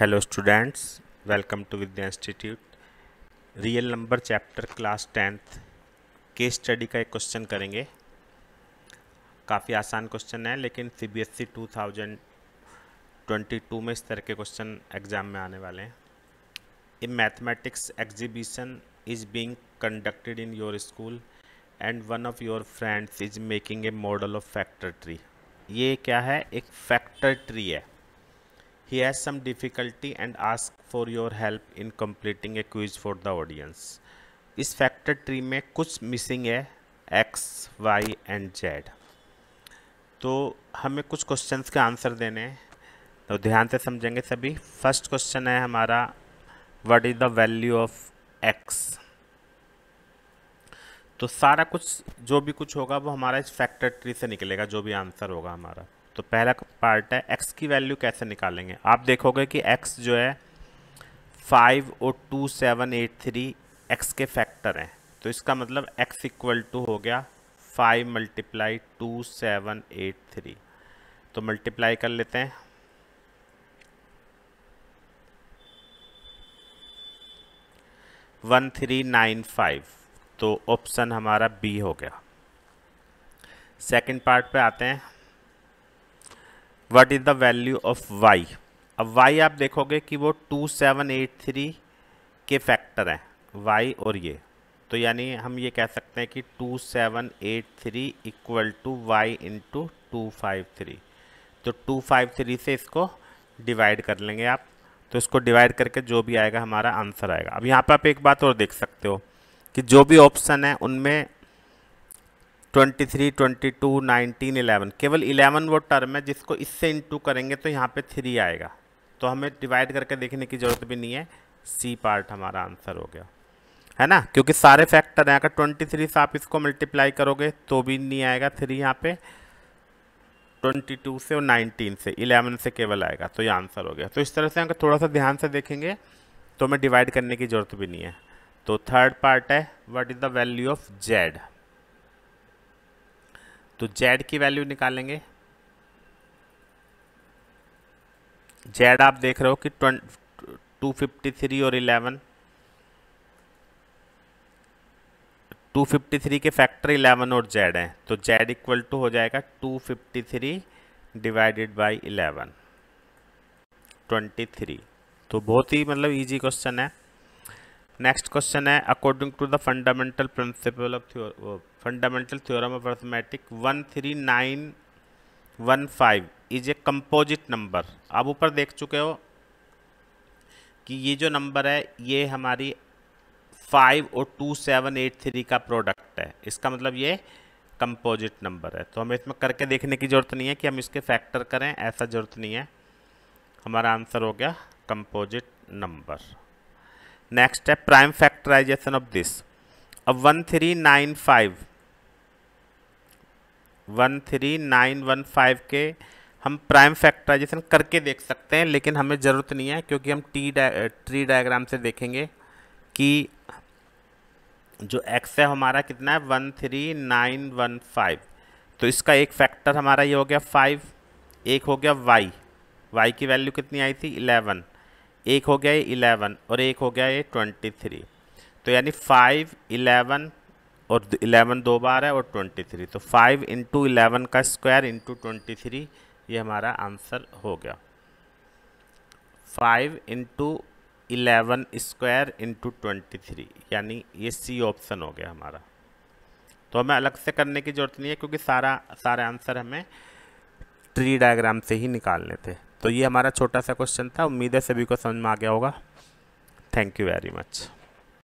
Hello students welcome to Vidya institute real number chapter class tenth case study का एक question करेंगे काफ़ी आसान क्वेश्चन है लेकिन सीबीएसई 2022 e में इस तरह के क्वेश्चन एग्ज़ाम में आने वाले हैं a mathematics exhibition is being conducted in your school and one of your friends is making a model of factor tree ये क्या है एक फैक्टर ट्री है he has some difficulty and ask for your help in completing a quiz for the audience. इस factor tree में कुछ missing है x Y and Z तो हमें कुछ questions के आंसर देने हैं तो ध्यान से समझेंगे सभी फर्स्ट क्वेश्चन है हमारा what is the value of x तो सारा कुछ जो भी कुछ होगा वो हमारा इस फैक्टर ट्री से निकलेगा जो भी आंसर होगा हमारा तो पहला पार्ट है एक्स की वैल्यू कैसे निकालेंगे आप देखोगे कि एक्स जो है फाइव और two seven eight three x के फैक्टर हैं तो इसका मतलब एक्स इक्वल टू हो गया five multiply two seven eight three तो मल्टीप्लाई कर लेते हैं वन थ्री नाइन फाइव तो ऑप्शन हमारा बी हो गया सेकंड पार्ट पे आते हैं what is the value of y अब वाई आप देखोगे कि वो टू सेवन एट थ्री के फैक्टर हैं वाई और ये तो यानी हम ये कह सकते हैं कि two seven eight three equal to y into two five three तो टू फाइव थ्री से इसको डिवाइड कर लेंगे आप तो इसको डिवाइड करके जो भी आएगा हमारा आंसर आएगा अब यहाँ पर आप एक बात और देख सकते हो कि जो भी ऑप्शन है उनमें twenty three twenty two nineteen eleven केवल इलेवन वो टर्म है जिसको इससे इंटू करेंगे तो यहाँ पे थ्री आएगा तो हमें डिवाइड करके देखने की ज़रूरत भी नहीं है सी पार्ट हमारा आंसर हो गया है ना क्योंकि सारे फैक्टर हैं अगर ट्वेंटी थ्री से आप इसको मल्टीप्लाई करोगे तो भी नहीं आएगा थ्री यहाँ पे ट्वेंटी टू से और नाइनटीन से इलेवन से केवल आएगा तो ये आंसर हो गया तो इस तरह से अगर थोड़ा सा ध्यान से देखेंगे तो हमें डिवाइड करने की ज़रूरत भी नहीं है तो थर्ड पार्ट है what is the value of z तो जेड की वैल्यू निकालेंगे जेड आप देख रहे हो कि टू फिफ्टी थ्री और इलेवन टू फिफ्टी थ्री के फैक्टर इलेवन और जेड हैं तो जेड इक्वल टू हो जाएगा two fifty three divided by eleven twenty three तो बहुत ही मतलब इजी क्वेश्चन है नेक्स्ट क्वेश्चन है according to the fundamental principle of fundamental theorem of arithmetic one three nine one five is a composite number आप ऊपर देख चुके हो कि ये जो नंबर है ये हमारी फाइव और टू सेवन एट थ्री का प्रोडक्ट है इसका मतलब ये कंपोजिट नंबर है तो हमें इसमें करके देखने की ज़रूरत नहीं है कि हम इसके फैक्टर करें ऐसा ज़रूरत नहीं है हमारा आंसर हो गया कंपोजिट नंबर नेक्स्ट है प्राइम फैक्टराइजेशन ऑफ दिस अब one three nine five one three nine one five के हम प्राइम फैक्टराइजेशन करके देख सकते हैं लेकिन हमें ज़रूरत नहीं है क्योंकि हम टी डा, ट्री डायग्राम से देखेंगे कि जो एक्स है हमारा कितना है one three nine one five तो इसका एक फैक्टर हमारा ये हो गया फाइव एक हो गया वाई वाई की वैल्यू कितनी आई थी इलेवन एक हो गया ये इलेवन और एक हो गया ये ट्वेंटी थ्री तो यानी फाइव इलेवन और इलेवन दो बार है और ट्वेंटी थ्री तो फाइव इंटू इलेवन का स्क्वायर इंटू ट्वेंटी थ्री ये हमारा आंसर हो गया five into eleven square into twenty three यानी ये सी ऑप्शन हो गया हमारा तो हमें अलग से करने की ज़रूरत नहीं है क्योंकि सारा सारे आंसर हमें ट्री डायग्राम से ही निकालने थे तो ये हमारा छोटा सा क्वेश्चन था उम्मीद है सभी को समझ में आ गया होगा थैंक यू वेरी मच